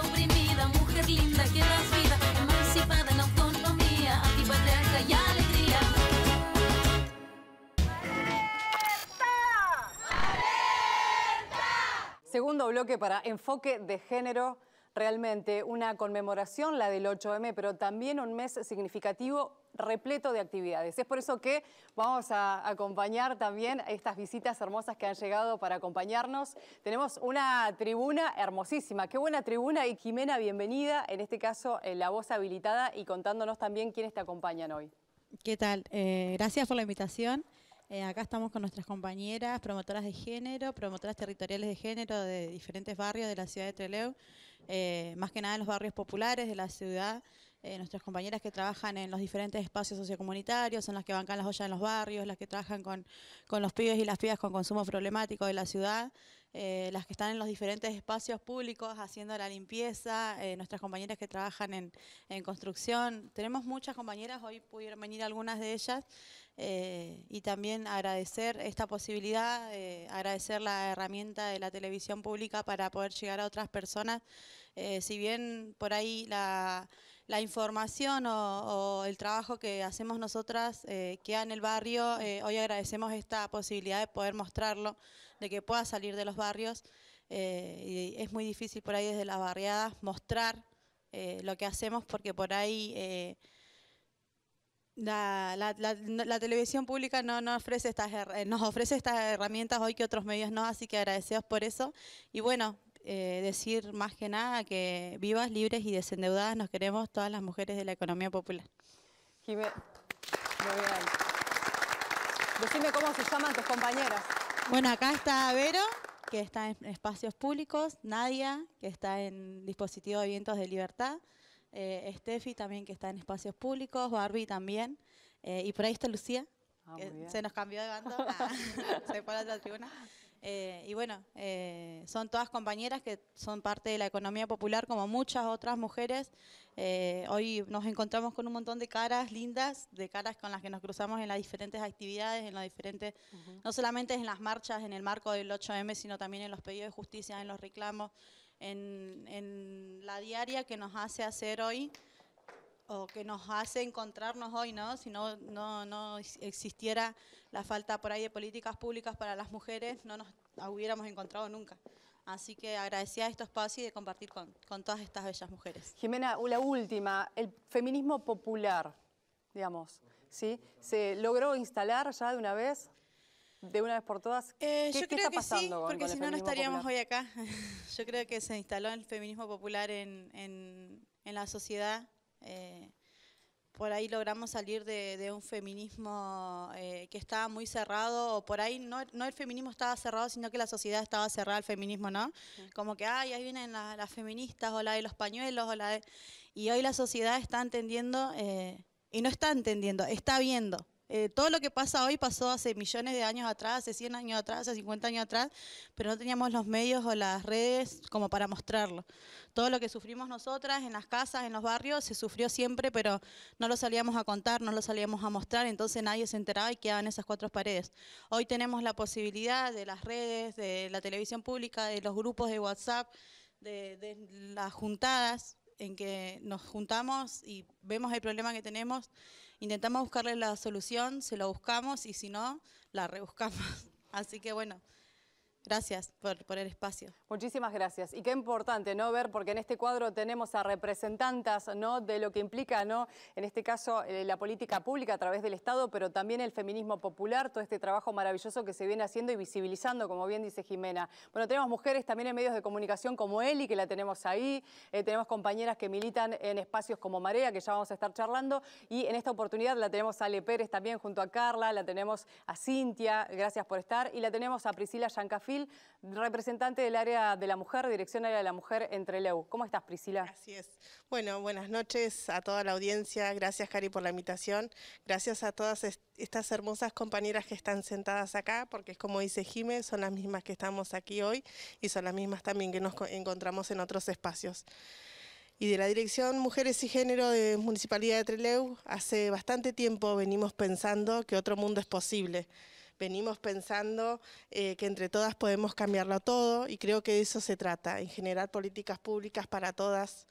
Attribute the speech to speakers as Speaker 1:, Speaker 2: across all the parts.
Speaker 1: oprimida, mujer linda que vida, emancipada en autonomía, y alegría.
Speaker 2: Segundo bloque para enfoque de género, realmente una conmemoración, la del 8M, pero también un mes significativo repleto de actividades. Es por eso que vamos a acompañar también estas visitas hermosas que han llegado para acompañarnos. Tenemos una tribuna hermosísima. Qué buena tribuna y Jimena, bienvenida. En este caso, en eh, la voz habilitada y contándonos también quiénes te acompañan hoy.
Speaker 3: ¿Qué tal? Eh, gracias por la invitación. Eh, acá estamos con nuestras compañeras promotoras de género, promotoras territoriales de género de diferentes barrios de la ciudad de Trelew, más que nada en los barrios populares de la ciudad. Eh, nuestras compañeras que trabajan en los diferentes espacios sociocomunitarios, son las que bancan las ollas en los barrios, las que trabajan con, con los pibes y las pibas con consumo problemático de la ciudad, eh, las que están en los diferentes espacios públicos haciendo la limpieza, eh, nuestras compañeras que trabajan en, en, construcción. Tenemos muchas compañeras, hoy pudieron venir algunas de ellas, y también agradecer esta posibilidad, agradecer la herramienta de la televisión pública para poder llegar a otras personas. si bien por ahí la la información o, el trabajo que hacemos nosotras eh, que queda en el barrio. Eh, hoy agradecemos esta posibilidad de poder mostrarlo, de que pueda salir de los barrios. Eh, y es muy difícil por ahí desde las barriadas mostrar lo que hacemos porque por ahí... La, televisión pública no, ofrece estas, nos ofrece estas herramientas hoy que otros medios no, así que agradecemos por eso. Y bueno, eh, decir más que nada que vivas, libres y desendeudadas nos queremos todas las mujeres de la economía popular.
Speaker 2: Jimé, Decime cómo se llaman tus compañeras.
Speaker 3: Bueno, acá está Vero, que está en espacios públicos, Nadia, que está en dispositivo de vientos de libertad, eh, Steffi también, que está en espacios públicos, Barbie también, eh, y por ahí está Lucía, ah, que se nos cambió de bando, ah, se fue a la tribuna. Eh, y bueno, eh, son todas compañeras que son parte de la economía popular como muchas otras mujeres. Eh, hoy nos encontramos con un montón de caras lindas, de caras con las que nos cruzamos en las diferentes actividades, en las diferentes, no solamente en las marchas, en el marco del 8M, sino también en los pedidos de justicia, en los reclamos, en, en la diaria que nos hace hacer hoy que nos hace encontrarnos hoy, ¿no? Si no, no, no existiera la falta por ahí de políticas públicas para las mujeres, no nos hubiéramos encontrado nunca. Así que agradecía este espacio y de compartir con, con todas estas bellas mujeres.
Speaker 2: Jimena, la última, el feminismo popular, digamos, ¿sí? ¿Se logró instalar ya de una vez? de una vez por todas? Eh, yo creo que sí, porque si no, no estaríamos hoy
Speaker 3: acá. yo creo que se instaló el feminismo popular en, en, en la sociedad eh, por ahí logramos salir de, un feminismo eh, que estaba muy cerrado, o por ahí no, no, el feminismo estaba cerrado, sino que la sociedad estaba cerrada al feminismo, ¿no? Como que, ay, ahí vienen las feministas, o la de los pañuelos, o la de... Y hoy la sociedad está entendiendo, eh, y no está entendiendo, está viendo eh, todo lo que pasa hoy pasó hace millones de años atrás, hace 100 años atrás, hace 50 años atrás, pero no teníamos los medios o las redes como para mostrarlo. Todo lo que sufrimos nosotras en las casas, en los barrios, se sufrió siempre, pero no lo salíamos a contar, no lo salíamos a mostrar, entonces nadie se enteraba y quedaban esas cuatro paredes. Hoy tenemos la posibilidad de las redes, de la televisión pública, de los grupos de WhatsApp, de, de las juntadas en que nos juntamos y vemos el problema que tenemos intentamos buscarle la solución, se la buscamos y si no, la rebuscamos.
Speaker 2: Así que bueno, Gracias por, el espacio. Muchísimas gracias. Y qué importante, ¿no? Ver, porque en este cuadro tenemos a representantes, ¿no? De lo que implica, ¿no? En este caso, eh, la política pública a través del Estado, pero también el feminismo popular, todo este trabajo maravilloso que se viene haciendo y visibilizando, como bien dice Jimena. Bueno, tenemos mujeres también en medios de comunicación como Eli, que la tenemos ahí. Eh, tenemos compañeras que militan en espacios como Marea, que ya vamos a estar charlando. Y en esta oportunidad la tenemos a Ale Pérez también junto a Carla, la tenemos a Cintia, gracias por estar. Y la tenemos a Priscila Yancafi representante del área de la mujer, dirección área de la mujer entre Leu. ¿Cómo estás, Priscila? Así es.
Speaker 3: Bueno, buenas noches a toda la audiencia. Gracias, Cari, por la invitación. Gracias a todas estas hermosas compañeras que están sentadas acá, porque es como dice Jimé, son las mismas que estamos aquí hoy y son las mismas también que nos encontramos en otros espacios y de la Dirección Mujeres y Género de Municipalidad de Treleu, hace bastante tiempo venimos pensando que otro mundo es posible venimos pensando eh, que entre todas podemos cambiarlo todo y creo que de eso se trata, en generar políticas públicas para todas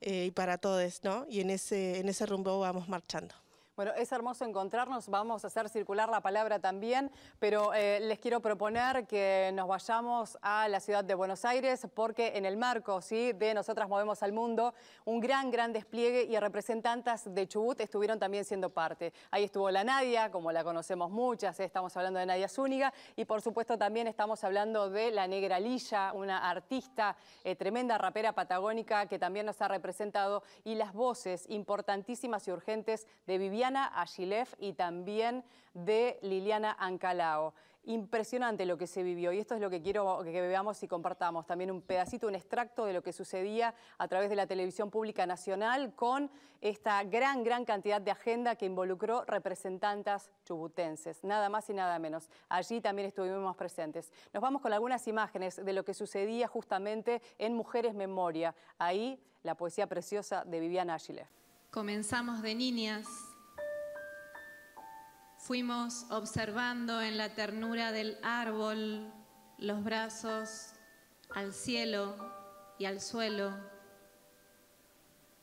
Speaker 3: eh, y para todos, ¿no? Y en ese, en ese rumbo vamos marchando.
Speaker 2: Bueno, es hermoso encontrarnos, vamos a hacer circular la palabra también, pero eh, les quiero proponer que nos vayamos a la ciudad de Buenos Aires porque en el marco ¿sí? de Nosotras Movemos al Mundo, un gran, gran despliegue y representantes de Chubut estuvieron también siendo parte. Ahí estuvo la Nadia, como la conocemos muchas, ¿eh? estamos hablando de Nadia Zúñiga y por supuesto también estamos hablando de la Negra Lilla, una artista eh, tremenda rapera patagónica que también nos ha representado y las voces importantísimas y urgentes de Viviana Liliana y también de Liliana Ancalao. Impresionante lo que se vivió y esto es lo que quiero que veamos y compartamos. También un pedacito, un extracto de lo que sucedía a través de la televisión pública nacional con esta gran, gran cantidad de agenda que involucró representantes chubutenses, nada más y nada menos. Allí también estuvimos presentes. Nos vamos con algunas imágenes de lo que sucedía justamente en Mujeres Memoria. Ahí la poesía preciosa de Viviana Agilef.
Speaker 1: Comenzamos de niñas Fuimos observando en la ternura del árbol los brazos al cielo y al suelo.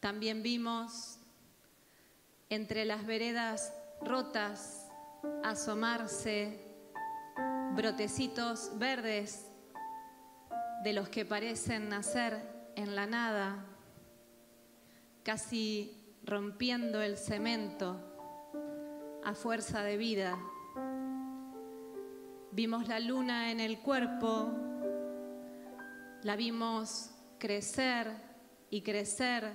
Speaker 1: También vimos entre las veredas rotas asomarse brotecitos verdes de los que parecen nacer en la nada, casi rompiendo el cemento a fuerza de vida. Vimos la luna en el cuerpo, la vimos crecer y crecer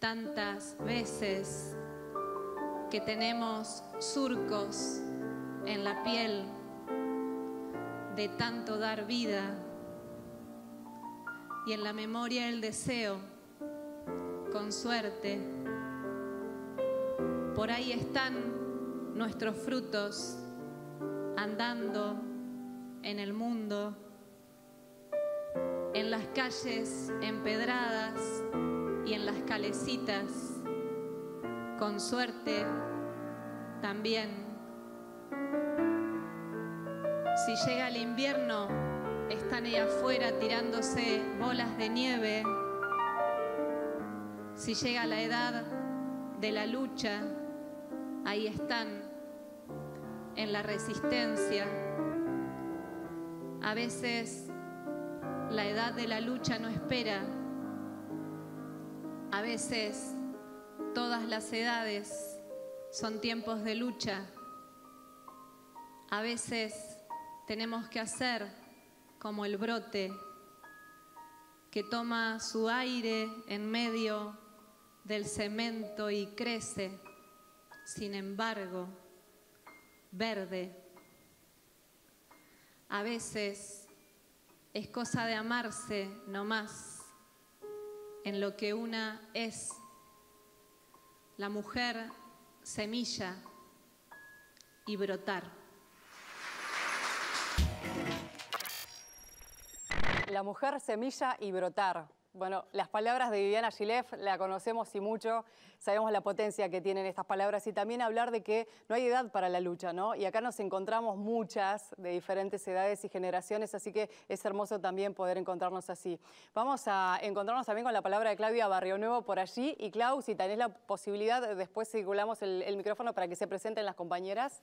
Speaker 1: tantas veces que tenemos surcos en la piel de tanto dar vida y en la memoria el deseo, con suerte. Por ahí están nuestros frutos andando en el mundo, en las calles empedradas y en las calecitas, con suerte también. Si llega el invierno, están ahí afuera tirándose bolas de nieve. Si llega la edad de la lucha, ahí están en la resistencia. A veces la edad de la lucha no espera. A veces todas las edades son tiempos de lucha. A veces tenemos que hacer como el brote que toma su aire en medio del cemento y crece sin embargo, verde. A veces es cosa de amarse no más en lo que una es. La mujer semilla y brotar.
Speaker 2: La mujer semilla y brotar. Bueno, las palabras de Viviana Gilef la conocemos y mucho, sabemos la potencia que tienen estas palabras y también hablar de que no hay edad para la lucha, ¿no? Y acá nos encontramos muchas de diferentes edades y generaciones, así que es hermoso también poder encontrarnos así. Vamos a encontrarnos también con la palabra de Claudia Barrio Nuevo por allí y Clau, si tenés la posibilidad, después circulamos el, el micrófono para que se presenten las compañeras.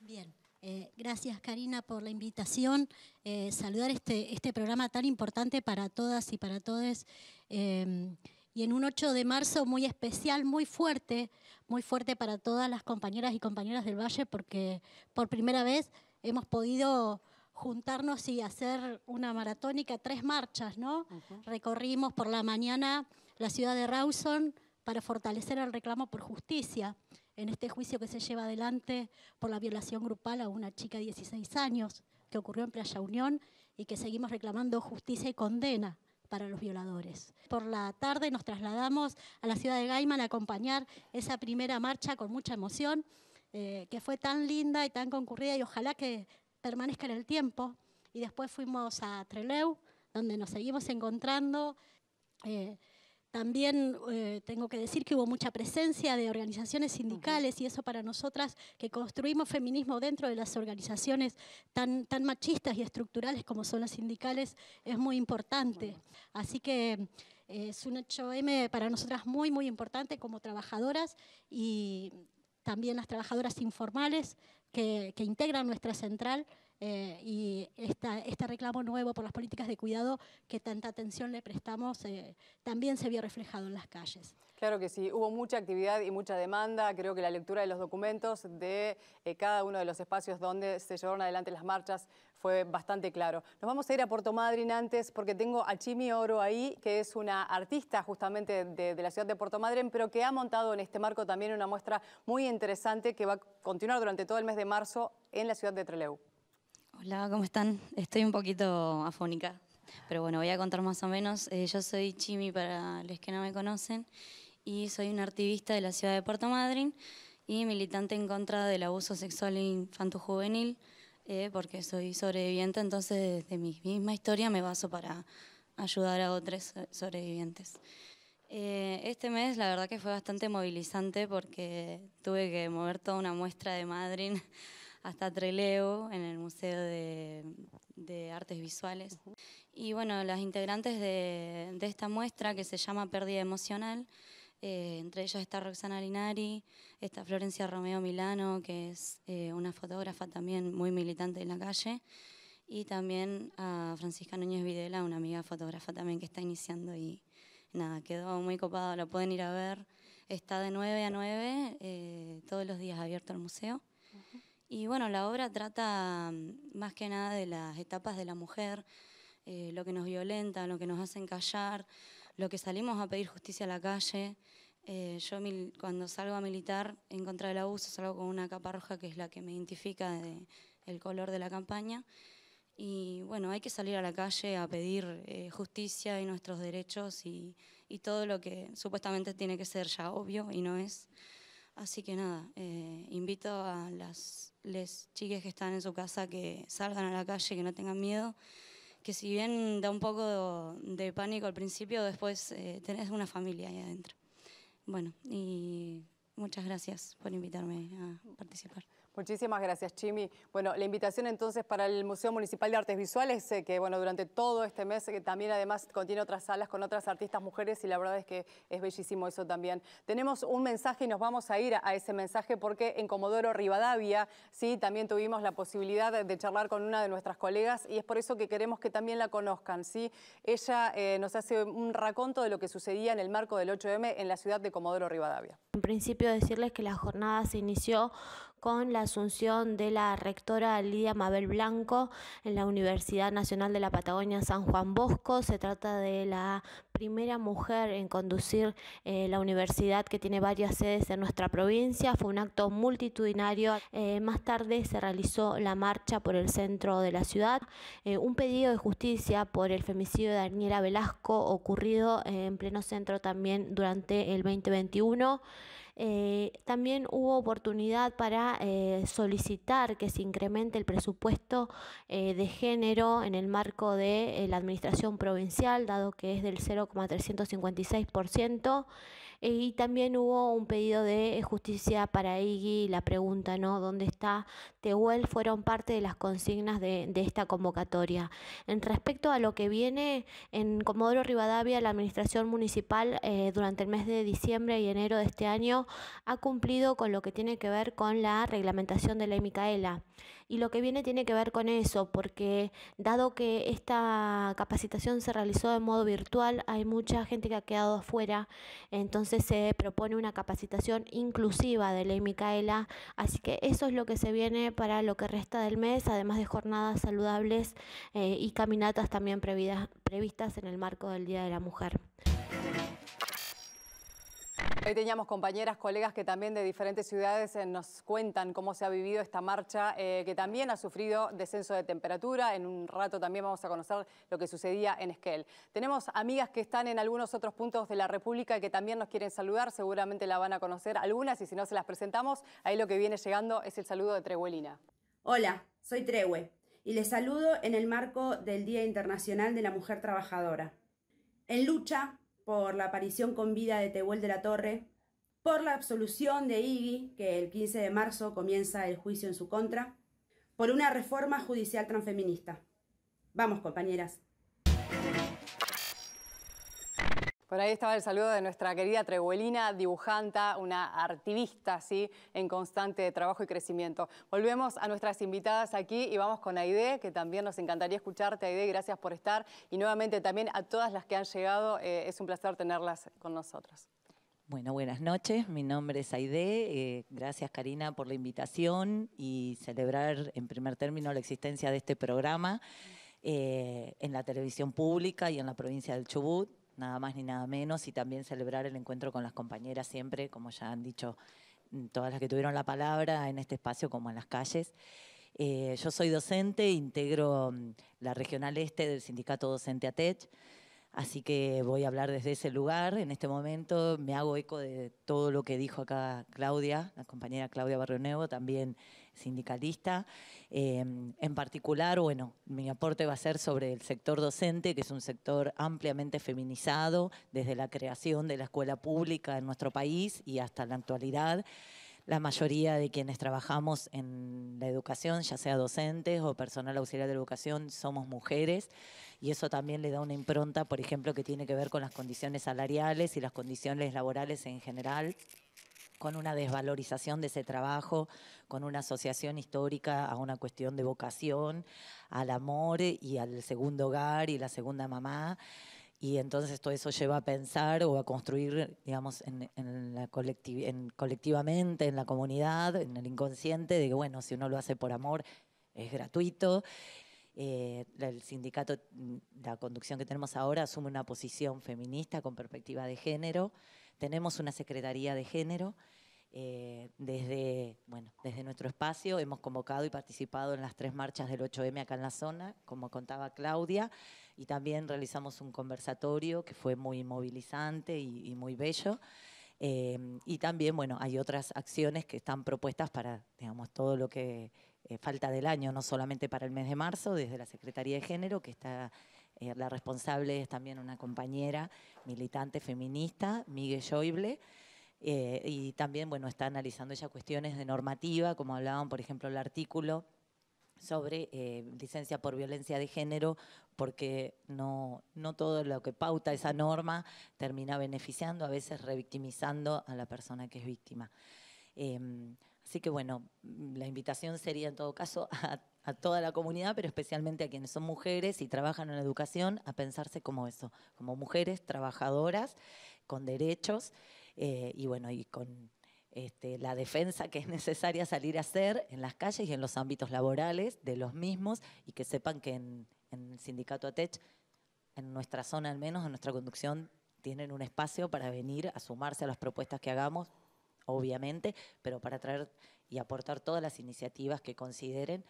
Speaker 2: Bien. Eh, gracias
Speaker 4: Karina por la invitación, eh, saludar este, este, programa tan importante para todas y para todos. Em, y en un 8 de marzo muy especial, muy fuerte, muy fuerte para todas las compañeras y compañeras del Valle, porque por primera vez hemos podido juntarnos y hacer una maratónica, tres marchas, ¿no? Recorrimos por la mañana la ciudad de Rawson para fortalecer el reclamo por justicia en este juicio que se lleva adelante por la violación grupal a una chica de 16 años que ocurrió en Playa Unión y que seguimos reclamando justicia y condena para los violadores. Por la tarde nos trasladamos a la ciudad de Gaiman a acompañar esa primera marcha con mucha emoción, eh, que fue tan linda y tan concurrida y ojalá que permanezca en el tiempo. Y después fuimos a Treleu, donde nos seguimos encontrando. Eh, también eh, tengo que decir que hubo mucha presencia de organizaciones sindicales y eso para nosotras que construimos feminismo dentro de las organizaciones tan, machistas y estructurales como son las sindicales es muy importante. Así que es eh, un hecho m para nosotras muy, muy importante como trabajadoras y también las trabajadoras informales que integran nuestra central eh, y este reclamo nuevo por las políticas de cuidado que tanta atención le prestamos eh, también se vio reflejado en las calles.
Speaker 2: Claro que sí, hubo mucha actividad y mucha demanda, creo que la lectura de los documentos de eh, cada uno de los espacios donde se llevaron adelante las marchas fue bastante claro. Nos vamos a ir a Puerto Madryn antes porque tengo a Chimi Oro ahí, que es una artista justamente de, de la ciudad de Puerto Madryn, pero que ha montado en este marco también una muestra muy interesante que va a continuar durante todo el mes de marzo en la ciudad de Trelew.
Speaker 5: Hola, ¿cómo están? Estoy un poquito afónica, pero bueno, voy a contar más o menos. Eh, yo soy Chimi para los que no me conocen y soy una activista de la ciudad de Puerto Madryn y militante en contra del abuso sexual infantil juvenil eh, porque soy sobreviviente, entonces desde mi misma historia me baso para ayudar a otros sobrevivientes. Eh, este mes la verdad que fue bastante movilizante porque tuve que mover toda una muestra de Madryn hasta Treleo, en el Museo de, Artes Visuales. Y bueno, las integrantes de, esta muestra que se llama Pérdida Emocional, eh, entre ellas está Roxana Linari, está Florencia Romeo Milano, que es eh, una fotógrafa también muy militante en la calle, y también a Francisca Núñez Videla, una amiga fotógrafa también que está iniciando y nada, quedó muy copado, lo pueden ir a ver. Está de 9 a 9, eh, todos los días abierto al museo. Y bueno, la obra trata mm, más que nada de las etapas de la mujer, eh, lo que nos violenta, lo que nos hacen callar, lo que salimos a pedir justicia a la calle. Eh, yo cuando salgo a militar en contra del abuso salgo con una capa roja que es la que me identifica de, el color de la campaña. Y bueno, hay que salir a la calle a pedir eh, justicia y nuestros derechos y, y todo lo que supuestamente tiene que ser ya obvio y no es. Así que nada, eh, invito a las les chiques que están en su casa que salgan a la calle, que no tengan miedo, que si bien da un poco de, pánico al principio, después eh, tenés una familia ahí adentro. Bueno, y muchas gracias por invitarme a participar.
Speaker 2: Muchísimas gracias, Chimi. Bueno, la invitación entonces para el Museo Municipal de Artes Visuales, eh, que bueno, durante todo este mes, que eh, también además contiene otras salas con otras artistas mujeres y la verdad es que es bellísimo eso también. Tenemos un mensaje y nos vamos a ir a ese mensaje porque en Comodoro Rivadavia, sí, también tuvimos la posibilidad de, charlar con una de nuestras colegas y es por eso que queremos que también la conozcan, sí. Ella eh, nos hace un raconto de lo que sucedía en el marco del 8M en la ciudad de Comodoro Rivadavia.
Speaker 6: En principio decirles que la jornada se inició con la asunción de la rectora Lidia Mabel Blanco en la Universidad Nacional de la Patagonia San Juan Bosco. Se trata de la primera mujer en conducir eh, la universidad que tiene varias sedes en nuestra provincia. Fue un acto multitudinario. Eh, más tarde se realizó la marcha por el centro de la ciudad. Eh, un pedido de justicia por el femicidio de Daniela Velasco ocurrido en pleno centro también durante el 2021. Eh, también hubo oportunidad para eh, solicitar que se incremente el presupuesto eh, de género en el marco de la administración provincial, dado que es del 0,356%. y también hubo un pedido de justicia para IGI, la pregunta, ¿no? ¿Dónde está Tehuel? Fueron parte de las consignas de, de esta convocatoria. En respecto a lo que viene en Comodoro Rivadavia, la administración municipal durante el mes de diciembre y enero de este año, ha cumplido con lo que tiene que ver con la reglamentación de la Micaela. Y lo que viene tiene que ver con eso, porque dado que esta capacitación se realizó de modo virtual, hay mucha gente que ha quedado afuera, entonces se propone una capacitación inclusiva de la Micaela. Así que eso es lo que se viene para lo que resta del mes, además de jornadas saludables eh, y caminatas también previstas en el marco del Día de la Mujer.
Speaker 2: Hoy teníamos compañeras, colegas que también de diferentes ciudades eh, nos cuentan cómo se ha vivido esta marcha, eh, que también ha sufrido descenso de temperatura. En un rato también vamos a conocer lo que sucedía en Esquel. Tenemos amigas que están en algunos otros puntos de la República y que también nos quieren saludar. Seguramente la van a conocer algunas y si no se las presentamos, ahí lo que viene llegando es el saludo de Treguelina.
Speaker 3: Hola, soy Trehue y les saludo en el marco del Día Internacional de la Mujer Trabajadora. En lucha por la aparición con vida de Tehuel de la Torre, por la absolución de Iggy, que el 15 de marzo comienza el juicio en su contra, por una reforma judicial
Speaker 2: transfeminista. Vamos, compañeras. Por ahí estaba el saludo de nuestra querida Treguelina, dibujanta, una artivista ¿sí? en constante trabajo y crecimiento. Volvemos a nuestras invitadas aquí y vamos con Aide, que también nos encantaría escucharte. Aide, gracias por estar. Y nuevamente también a todas las que han llegado, eh, es un placer tenerlas con nosotros.
Speaker 7: Bueno, buenas noches. Mi nombre es Aide. Eh, gracias, Karina, por la invitación y celebrar en primer término la existencia de este programa eh, en la televisión pública y en la provincia del Chubut nada más ni nada menos, y también celebrar el encuentro con las compañeras siempre, como ya han dicho mm, todas las que tuvieron la palabra en este espacio como en las calles. Eh, yo soy docente, integro mm, la regional este del sindicato docente ATECH, así que voy a hablar desde ese lugar en este momento. Me hago eco de todo lo que dijo acá Claudia, la compañera Claudia Barrio Nuevo, también sindicalista. Em, en particular, bueno, mi aporte va a ser sobre el sector docente, que es un sector ampliamente feminizado desde la creación de la escuela pública en nuestro país y hasta la actualidad. La mayoría de quienes trabajamos en la educación, ya sea docentes o personal auxiliar de educación, somos mujeres y eso también le da una impronta, por ejemplo, que tiene que ver con las condiciones salariales y las condiciones laborales en general con una desvalorización de ese trabajo, con una asociación histórica a una cuestión de vocación, al amor y al segundo hogar y la segunda mamá. Y entonces todo eso lleva a pensar o a construir, digamos, en, colectivamente, en la comunidad, en el inconsciente, de que, bueno, si uno lo hace por amor, es gratuito. Eh, el sindicato, mm, la conducción que tenemos ahora, asume una posición feminista con perspectiva de género. Tenemos una secretaría de género eh, desde, bueno, desde nuestro espacio hemos convocado y participado en las tres marchas del 8M acá en la zona, como contaba Claudia, y también realizamos un conversatorio que fue muy movilizante y, muy bello. Eh, y también, bueno, hay otras acciones que están propuestas para, digamos, todo lo que eh, falta del año, no solamente para el mes de marzo, desde la Secretaría de Género, que está la responsable es también una compañera militante feminista, Miguel Joible, eh, y también, bueno, está analizando ya cuestiones de normativa, como hablaban, por ejemplo, el artículo sobre eh, licencia por violencia de género, porque no, no todo lo que pauta esa norma termina beneficiando, a veces revictimizando a la persona que es víctima. Em, así que bueno, la invitación sería en todo caso a, a, toda la comunidad, pero especialmente a quienes son mujeres y trabajan en la educación, a pensarse como eso, como mujeres trabajadoras con derechos eh, y bueno, y con este, la defensa que es necesaria salir a hacer en las calles y en los ámbitos laborales de los mismos y que sepan que en, el sindicato ATECH, en nuestra zona al menos, en nuestra conducción, tienen un espacio para venir a sumarse a las propuestas que hagamos, obviamente, pero para traer y aportar todas las iniciativas que consideren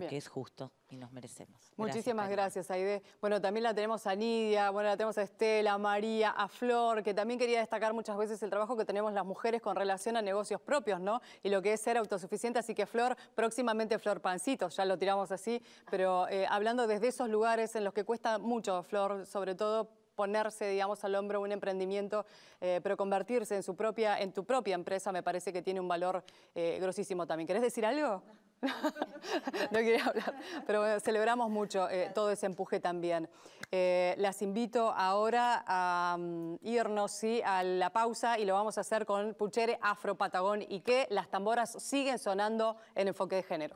Speaker 7: porque es justo y nos merecemos. Muchísimas
Speaker 2: gracias, Aide. Bueno, también la tenemos a Nidia, bueno, la tenemos a Estela, a María, a Flor, que también quería destacar muchas veces el trabajo que tenemos las mujeres con relación a negocios propios, ¿no? Y lo que es ser autosuficiente, así que Flor, próximamente Flor Pancito, ya lo tiramos así, pero eh, hablando desde esos lugares en los que cuesta mucho, Flor, sobre todo ponerse, digamos, al hombro un emprendimiento, eh, pero convertirse en, su propia, en tu propia empresa me parece que tiene un valor eh, grosísimo también. ¿Querés decir algo? no quería hablar, pero celebramos mucho eh, todo ese empuje también. Eh, las invito ahora a mm, irnos a la pausa y lo vamos a hacer con Puchere Afro Patagón y que las tamboras siguen sonando en enfoque de género.